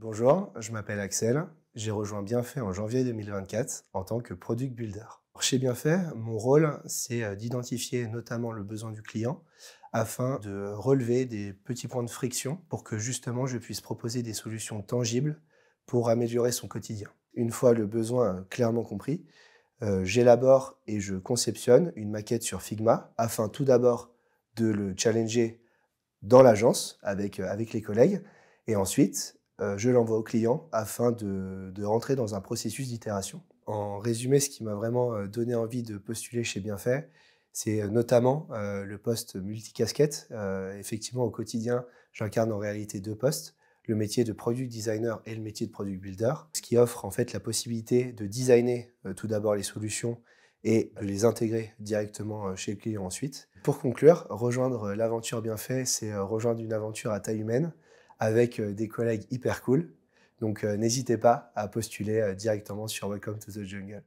Bonjour, je m'appelle Axel. J'ai rejoint Bienfait en janvier 2024 en tant que product builder. Chez Bienfait, mon rôle, c'est euh, d'identifier notamment le besoin du client afin de relever des petits points de friction pour que justement je puisse proposer des solutions tangibles pour améliorer son quotidien. Une fois le besoin euh, clairement compris, euh, j'élabore et je conceptionne une maquette sur Figma afin tout d'abord de le challenger dans l'agence avec, avec les collègues et ensuite euh, je l'envoie au client afin de, rentrer dans un processus d'itération. En résumé, ce qui m'a vraiment euh, donné envie de postuler chez Bienfait, c'est euh, notamment le poste multicasquette. effectivement, au quotidien, j'incarne en réalité deux postes, le métier de product designer et le métier de product builder, ce qui offre en fait la possibilité de designer tout d'abord les solutions et de les intégrer directement chez le client ensuite. Pour conclure, rejoindre l'aventure Bienfait, c'est rejoindre une aventure à taille humaine avec euh, des collègues hyper cool. Donc euh, n'hésitez pas à postuler euh, directement sur Welcome to the Jungle.